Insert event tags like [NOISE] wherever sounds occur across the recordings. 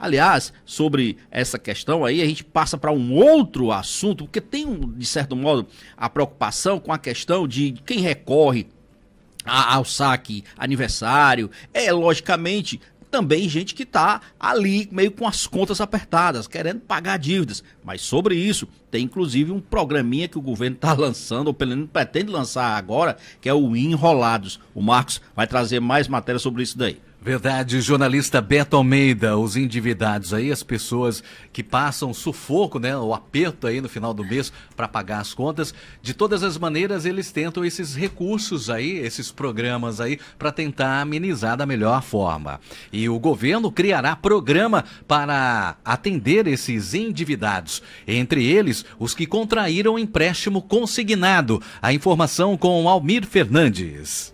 Aliás, sobre essa questão aí, a gente passa para um outro assunto, porque tem, de certo modo, a preocupação com a questão de quem recorre ao saque aniversário. É, logicamente, também gente que está ali meio com as contas apertadas, querendo pagar dívidas. Mas sobre isso, tem inclusive um programinha que o governo está [LAUGHS] lançando, ou pelo menos pretende lançar agora, que é o Enrolados. O Marcos vai trazer mais matéria sobre isso daí. Verdade, jornalista Beto Almeida, os endividados aí, as pessoas que passam sufoco, né, o aperto aí no final do mês para pagar as contas, de todas as maneiras eles tentam esses recursos aí, esses programas aí para tentar amenizar da melhor forma. E o governo criará programa para atender esses endividados, entre eles os que contraíram empréstimo consignado. A informação com Almir Fernandes.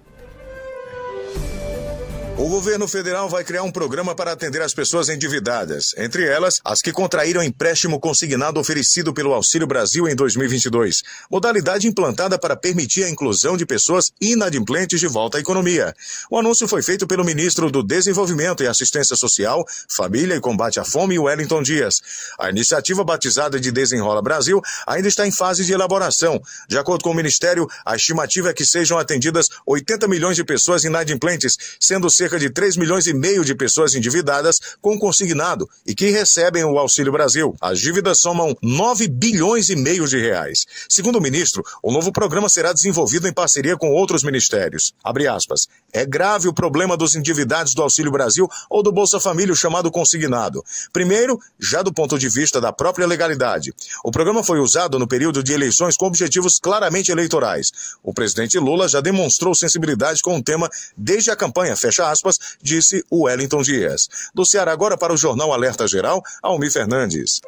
O governo federal vai criar um programa para atender as pessoas endividadas, entre elas as que contraíram empréstimo consignado oferecido pelo Auxílio Brasil em 2022, modalidade implantada para permitir a inclusão de pessoas inadimplentes de volta à economia. O anúncio foi feito pelo ministro do Desenvolvimento e Assistência Social, Família e Combate à Fome, Wellington Dias. A iniciativa batizada de Desenrola Brasil ainda está em fase de elaboração. De acordo com o ministério, a estimativa é que sejam atendidas 80 milhões de pessoas inadimplentes, sendo cerca cerca de 3 milhões e meio de pessoas endividadas com consignado e que recebem o Auxílio Brasil. As dívidas somam 9 bilhões e meio de reais. Segundo o ministro, o novo programa será desenvolvido em parceria com outros ministérios. Aspas, é grave o problema dos endividados do Auxílio Brasil ou do Bolsa Família, chamado consignado. Primeiro, já do ponto de vista da própria legalidade. O programa foi usado no período de eleições com objetivos claramente eleitorais. O presidente Lula já demonstrou sensibilidade com o tema desde a campanha, fecha aspas, aspas, disse Wellington Dias. Do Ceará agora para o Jornal Alerta Geral, Almi Fernandes.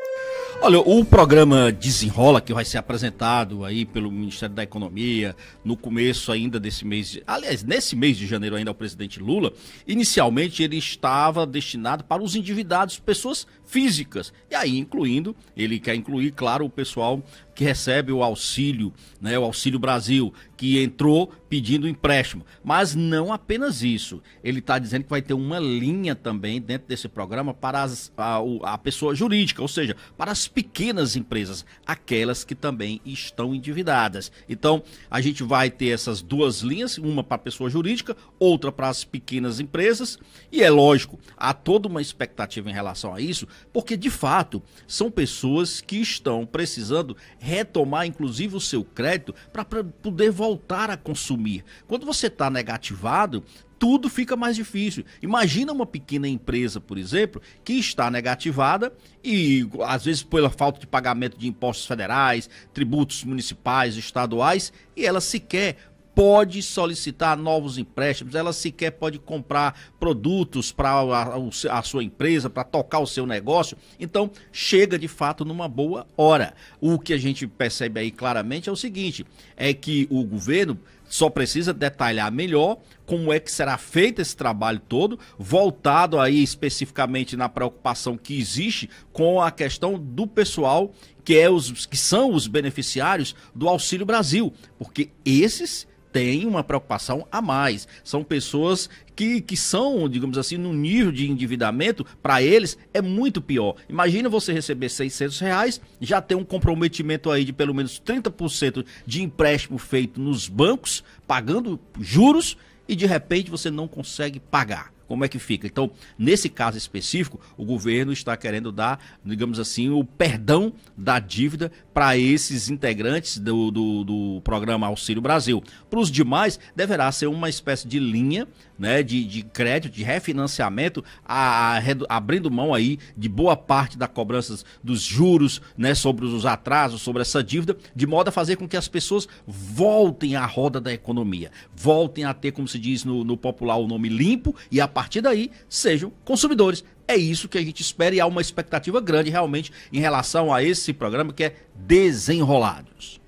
Olha, o programa Desenrola, que vai ser apresentado aí pelo Ministério da Economia no começo ainda desse mês, de, aliás, nesse mês de janeiro ainda ao presidente Lula, inicialmente ele estava destinado para os endividados, pessoas físicas. E aí, incluindo, ele quer incluir, claro, o pessoal que recebe o auxílio, né, o Auxílio Brasil, que entrou pedindo empréstimo. Mas não apenas isso. Ele está dizendo que vai ter uma linha também dentro desse programa para as, a, a pessoa jurídica, ou seja, para as pequenas empresas, aquelas que também estão endividadas. Então, a gente vai ter essas duas linhas, uma para a pessoa jurídica, outra para as pequenas empresas. E é lógico, há toda uma expectativa em relação a isso, porque de fato são pessoas que estão precisando retomar inclusive o seu crédito para poder voltar a consumir. Quando você está negativado, tudo fica mais difícil. Imagina uma pequena empresa, por exemplo, que está negativada e às vezes pela falta de pagamento de impostos federais, tributos municipais, estaduais, e ela sequer pode solicitar novos empréstimos, ela sequer pode comprar produtos para a, a, sua empresa, para tocar o seu negócio. Então, chega de fato numa boa hora. O que a gente percebe aí claramente é o seguinte: é que o governo só precisa detalhar melhor como é que será feito esse trabalho todo, voltado aí especificamente na preocupação que existe com a questão do pessoal que, é os, que são os beneficiários do Auxílio Brasil, porque esses têm uma preocupação a mais. São pessoas que, que são, digamos assim, no nível de endividamento, para eles é muito pior. Imagina você receber 600 reais, já ter um comprometimento aí de pelo menos 30% de empréstimo feito nos bancos, pagando juros, e de repente você não consegue pagar como é que fica? Então, nesse caso específico, o governo está querendo dar, digamos assim, o perdão da dívida para esses integrantes do, do, do, programa Auxílio Brasil. Para os demais, deverá ser uma espécie de linha né, de, de crédito, de refinanciamento, a, a, abrindo mão aí de boa parte da cobrança dos juros né, sobre os atrasos, sobre essa dívida, de modo a fazer com que as pessoas voltem à roda da economia, voltem a ter, como se diz no, no popular, o nome limpo e a partir daí, sejam consumidores. É isso que a gente espera e há uma expectativa grande realmente em relação a esse programa que é Desenrolados.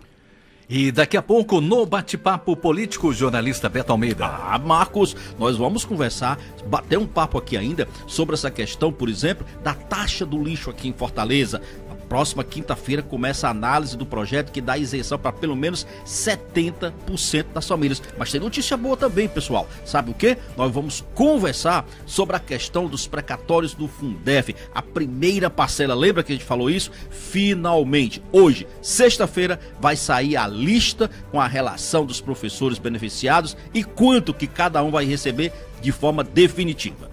E daqui a pouco, no bate-papo político, o jornalista Beto Almeida. Ah, Marcos, nós vamos conversar, bater um papo aqui ainda sobre essa questão, por exemplo, da taxa do lixo aqui em Fortaleza próxima quinta-feira começa a análise do projeto que dá isenção para pelo menos 70% das famílias. Mas tem notícia boa também, pessoal. Sabe o que? Nós vamos conversar sobre a questão dos precatórios do Fundef. A primeira parcela, lembra que a gente falou isso? Finalmente, hoje, sexta-feira, vai sair a lista com a relação dos professores beneficiados e quanto que cada um vai receber de forma definitiva.